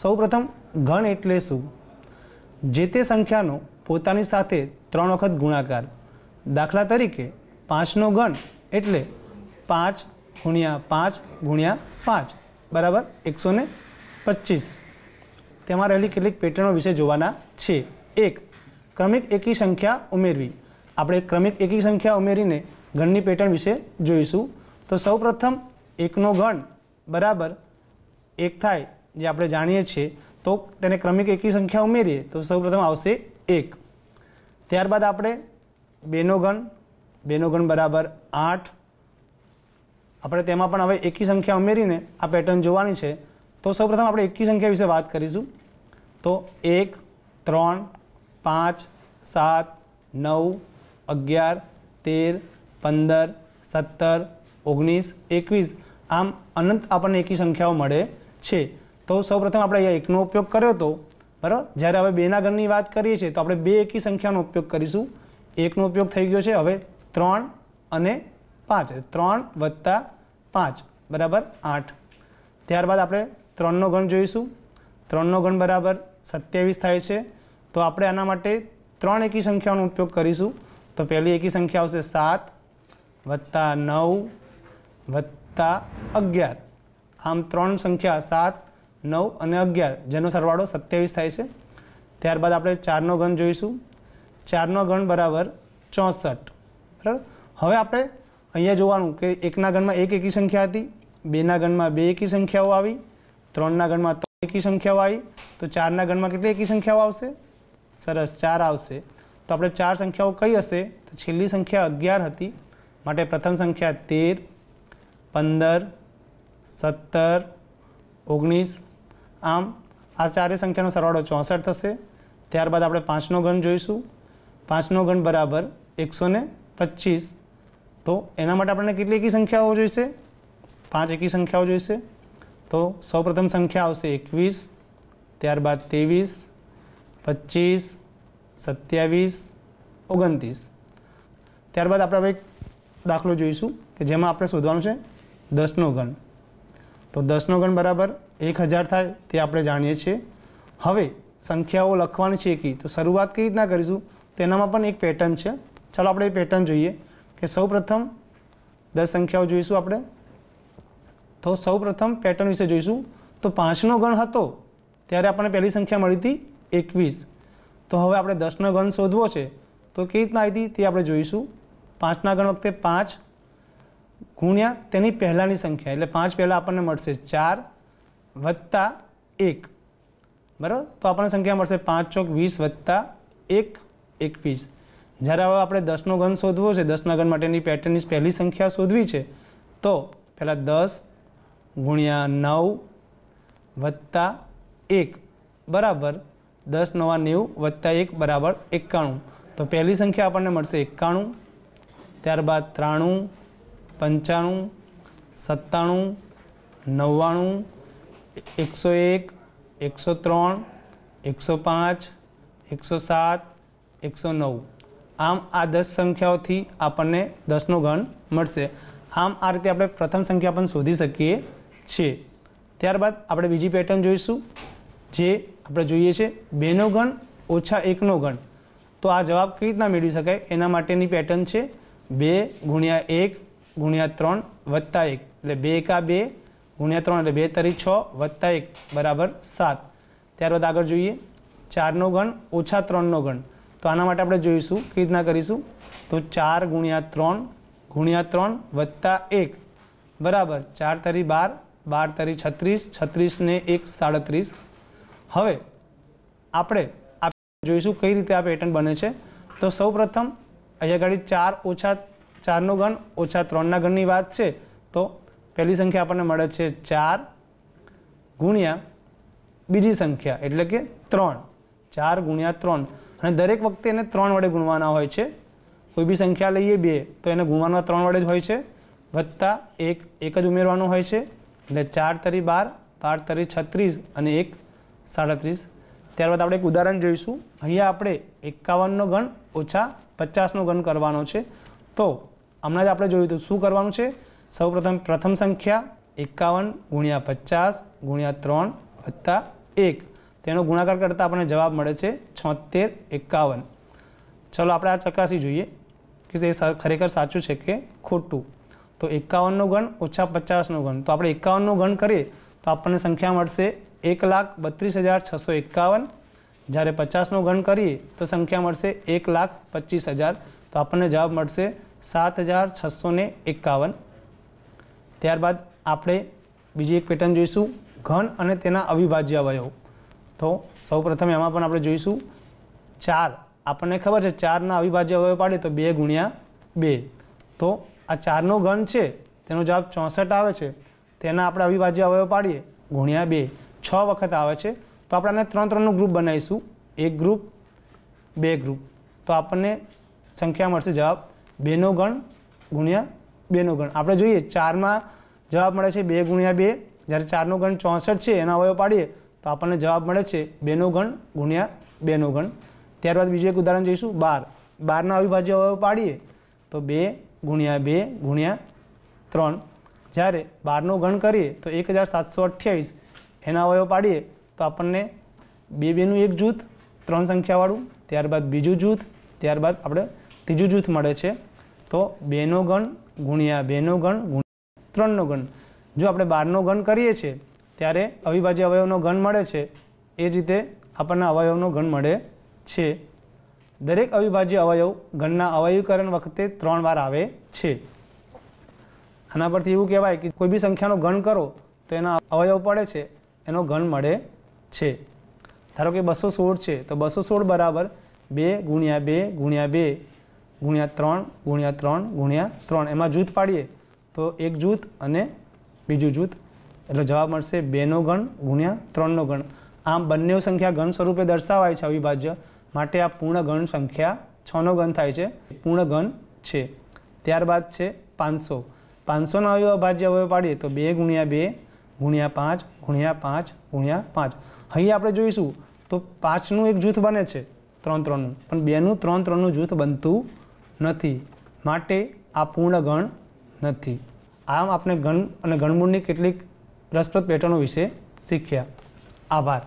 સૌપ્રથમ ઘન એટલે શું જે તે સંખ્યાનો પોતાની સાથે ત્રણ વખત ગુણાકાર દાખલા તરીકે પાંચનો ગણ એટલે પાંચ ગુણ્યા પાંચ ગુણ્યા પાંચ બરાબર એકસો ને પચીસ તેમાં રહેલી કેટલીક પેટર્નો વિશે જોવાના છે એક ક્રમિક એકી સંખ્યા ઉમેરવી આપણે ક્રમિક એકી સંખ્યા ઉમેરીને ગણની પેટર્ન વિશે જોઈશું તો સૌપ્રથમ એકનો ગણ બરાબર એક થાય જે આપણે જાણીએ છીએ તો તેને ક્રમિક એકી સંખ્યા ઉમેરીએ તો સૌપ્રથમ આવશે એક ત્યારબાદ આપણે બેનો ગણ બેનો ગણ બરાબર આઠ આપણે તેમાં પણ હવે એકી સંખ્યા ઉમેરીને આ પેટર્ન જોવાની છે તો સૌપ્રથમ આપણે એકી સંખ્યા વિશે વાત કરીશું તો એક ત્રણ પાંચ સાત નવ અગિયાર તેર પંદર સત્તર ઓગણીસ એકવીસ આમ અનંત આપણને એકી સંખ્યાઓ મળે છે તો સૌપ્રથમ આપણે અહીંયા એકનો ઉપયોગ કર્યો હતો બરાબર જ્યારે હવે બેના ગણની વાત કરીએ છીએ તો આપણે બે એકી સંખ્યાનો ઉપયોગ કરીશું એકનો ઉપયોગ થઈ ગયો છે હવે ત્રણ અને પાંચ ત્રણ વત્તા પાંચ બરાબર આઠ ત્યારબાદ આપણે ત્રણનો ગણ જોઈશું ત્રણનો ગણ બરાબર સત્યાવીસ થાય છે તો આપણે આના માટે ત્રણ એકી સંખ્યાનો ઉપયોગ કરીશું તો પહેલી એકી સંખ્યા આવશે સાત વત્તા નવ વત્તા અગિયાર આમ ત્રણ સંખ્યા સાત નવ અને અગિયાર જેનો સરવાળો સત્યાવીસ થાય છે ત્યારબાદ આપણે ચારનો ગણ જોઈશું ચારનો ગણ બરાબર ચોસઠ બરાબર હવે આપણે અહીંયા જોવાનું કે એકના ગણમાં એક એકી સંખ્યા હતી બેના ગણમાં બે એકી સંખ્યાઓ આવી ત્રણના ગણમાં ત્રણ એકી સંખ્યાઓ આવી તો ચારના ગણમાં કેટલી એકી સંખ્યાઓ આવશે સરસ ચાર આવશે તો આપણે ચાર સંખ્યાઓ કઈ હશે તો છેલ્લી સંખ્યા અગિયાર હતી માટે પ્રથમ સંખ્યા તેર પંદર સત્તર ઓગણીસ આમ આ ચારે સંખ્યાનો સરવાળો ચોસઠ થશે ત્યારબાદ આપણે પાંચનો ઘન જોઈશું પાંચનો ઘન બરાબર એકસો ને તો એના માટે આપણને કેટલી એકી સંખ્યાઓ જોઈશે પાંચ એકી સંખ્યાઓ જોઈશે તો સૌપ્રથમ સંખ્યા આવશે એકવીસ ત્યારબાદ ત્રેવીસ પચીસ સત્યાવીસ ઓગણત્રીસ ત્યારબાદ આપણે હવે એક દાખલો જોઈશું કે જેમાં આપણે શોધવાનું છે દસનો ઘન તો દસનો ગણ બરાબર એક હજાર થાય તે આપણે જાણીએ છીએ હવે સંખ્યાઓ લખવાની છે એકી તો શરૂઆત કઈ રીતના કરીશું તેનામાં પણ એક પેટર્ન છે ચાલો આપણે એ પેટર્ન જોઈએ કે સૌ પ્રથમ દસ સંખ્યાઓ જોઈશું આપણે તો સૌ પ્રથમ પેટર્ન વિશે જોઈશું તો પાંચનો ગણ હતો ત્યારે આપણને પહેલી સંખ્યા મળી હતી એકવીસ તો હવે આપણે દસનો ગણ શોધવો છે તો કઈ રીતના આવી હતી તે આપણે જોઈશું પાંચના ગણ વખતે પાંચ ગુણ્યા તેની પહેલાંની સંખ્યા એટલે પાંચ પહેલાં આપણને મળશે ચાર વત્તા એક બરાબર તો આપણને સંખ્યા મળશે પાંચ ચોક વીસ વત્તા એક એકવીસ જ્યારે હવે આપણે દસનો ઘન શોધવો છે દસના ઘન માટેની પેટર્નની પહેલી સંખ્યા શોધવી છે તો પહેલાં દસ ગુણ્યા નવ વત્તા એક બરાબર દસ નવા નેવું વત્તા એક બરાબર એકાણું તો પહેલી સંખ્યા આપણને મળશે એકાણું ત્યારબાદ ત્રાણું પંચાણું સત્તાણું નવ્વાણું એકસો એક એકસો ત્રણ એકસો પાંચ એકસો સાત એકસો નવ આમ આ દસ સંખ્યાઓથી આપણને દસનો ગણ મળશે આમ આ રીતે આપણે પ્રથમ સંખ્યા પણ શોધી શકીએ છીએ ત્યારબાદ આપણે બીજી પેટર્ન જોઈશું જે આપણે જોઈએ છે બેનો ગણ ઓછા એકનો ગણ તો આ જવાબ કઈ રીતના મેળવી શકાય એના માટેની પેટર્ન છે બે ગુણ્યા એક ગુણ્યા ત્રણ વત્તા એક એટલે બે એકા બે ગુણ્યા ત્રણ એટલે બે તરી છ વત્તા એક બરાબર સાત ત્યારબાદ આગળ જોઈએ ચારનો ગણ ઓછા ત્રણનો ગણ તો આના માટે આપણે જોઈશું કઈ રીતના કરીશું તો ચાર ગુણ્યા ત્રણ ગુણ્યા ત્રણ વત્તા એક બરાબર ચાર તરી બાર બાર તરી છત્રીસ છત્રીસને એક સાડત્રીસ હવે આપણે જોઈશું કઈ રીતે આ પેટર્ન બને છે તો સૌપ્રથમ અહીંયા આગળ ચાર ઓછા ચારનો ઘન ઓછા ત્રણના ઘનની વાત છે તો પહેલી સંખ્યા આપણને મળે છે ચાર ગુણ્યા બીજી સંખ્યા એટલે કે ત્રણ ચાર ગુણ્યા ત્રણ અને દરેક વખતે એને ત્રણ વડે ગુણવાના હોય છે કોઈ બી સંખ્યા લઈએ બે તો એને ગુણવાના ત્રણ વડે જ હોય છે વત્તા એક એક જ ઉમેરવાનું હોય છે એટલે ચાર તરી બાર બાર તરી છત્રીસ અને એક સાડત્રીસ ત્યારબાદ આપણે એક ઉદાહરણ જોઈશું અહીંયા આપણે એકાવનનો ગણ ઓછા પચાસનો ગણ કરવાનો છે તો હમણાં જ આપણે જોયું તો શું કરવાનું છે સૌપ્રથમ પ્રથમ સંખ્યા એકાવન ગુણ્યા પચાસ ગુણ્યા ત્રણ વત્તા એક તેનો ગુણાકાર કરતાં આપણને જવાબ મળે છે છોતેર એકાવન ચલો આપણે આ ચકાસી જોઈએ કે તે ખરેખર સાચું છે કે ખોટું તો એકાવનનો ગણ ઓછા પચાસનો ગણ તો આપણે એકાવનનો ગણ કરીએ તો આપણને સંખ્યા મળશે એક લાખ બત્રીસ હજાર છસો એકાવન જ્યારે પચાસનો ગણ કરીએ તો સંખ્યા મળશે એક લાખ પચીસ હજાર તો આપણને જવાબ મળશે સાત હજાર છસો એકાવન ત્યારબાદ આપણે બીજી એક પેટર્ન જોઈશું ઘન અને તેના અવિભાજ્ય અવયવ તો સૌપ્રથમ એમાં પણ આપણે જોઈશું ચાર આપણને ખબર છે ચારના અવિભાજ્ય અવયવ પાડીએ તો બે ગુણ્યા બે તો આ ચારનો ઘન છે તેનો જવાબ ચોસઠ આવે છે તેના આપણે અવિભાજ્ય અવયવ પાડીએ ગુણ્યા બે છ વખત આવે છે તો આપણે આને ત્રણ ત્રણનું ગ્રુપ બનાવીશું એક ગ્રુપ બે ગ્રુપ તો આપણને સંખ્યા મળશે જવાબ બેનો ગણ ગુણ્યા બેનો ગણ આપણે જોઈએ ચારમાં જવાબ મળે છે બે ગુણ્યા બે જ્યારે ચારનો ગણ ચોસઠ છે એના અવયવ પાડીએ તો આપણને જવાબ મળે છે બેનો ગણ ગુણ્યા બેનો ગણ ત્યારબાદ બીજું એક ઉદાહરણ જોઈશું બાર બારના અવિભાજ્ય અવયવ પાડીએ તો બે ગુણ્યા બે ગુણ્યા ત્રણ જ્યારે બારનો ગણ કરીએ તો એક હજાર સાતસો અઠ્યાવીસ એના અવયવ પાડીએ તો આપણને બે બેનું એક જૂથ ત્રણ સંખ્યાવાળું ત્યારબાદ બીજું જૂથ ત્યારબાદ આપણે ત્રીજું જૂથ મળે છે તો બેનો ગણ ગુણ્યા બેનો ગણ ગુણ્યા ત્રણનો ગણ જો આપણે બારનો ગણ કરીએ છીએ ત્યારે અવિભાજ્ય અવયવનો ગણ મળે છે એ જ રીતે આપણને અવયવનો ગણ મળે છે દરેક અવિભાજ્ય અવયવ ગણના અવયવીકરણ વખતે ત્રણ વાર આવે છે આના પરથી એવું કહેવાય કે કોઈ બી સંખ્યાનો ગણ કરો તો એના અવયવ પડે છે એનો ગણ મળે છે ધારો કે બસો સોળ છે તો બસો સોળ બરાબર બે ગુણ્યા બે ગુણ્યા બે ગુણ્યા ત્રણ ગુણ્યા ત્રણ ગુણ્યા ત્રણ એમાં જૂથ પાડીએ તો એક જૂથ અને બીજું જૂથ એટલે જવાબ મળશે બેનો ગણ ગુણ્યા ત્રણનો ગણ આમ બંને સંખ્યા ગણ સ્વરૂપે દર્શાવાય છે અવિભાજ્ય માટે આ પૂર્ણ ગણ સંખ્યા છનો ગણ થાય છે પૂર્ણ ગણ છે ત્યારબાદ છે પાંચસો પાંચસોના અવિભાજ્ય હવે પાડીએ તો બે ગુણ્યા બે ગુણ્યા પાંચ ગુણ્યા પાંચ ગુણ્યા પાંચ અહીં આપણે જોઈશું તો પાંચનું એક જૂથ બને છે ત્રણ ત્રણનું પણ બેનું ત્રણ ત્રણનું જૂથ બનતું નથી માટે આ પૂર્ણ ગણ નથી આમ આપણે ગણ અને ગણમૂળની કેટલીક રસપ્રદ પેટર્નો વિશે શીખ્યા આભાર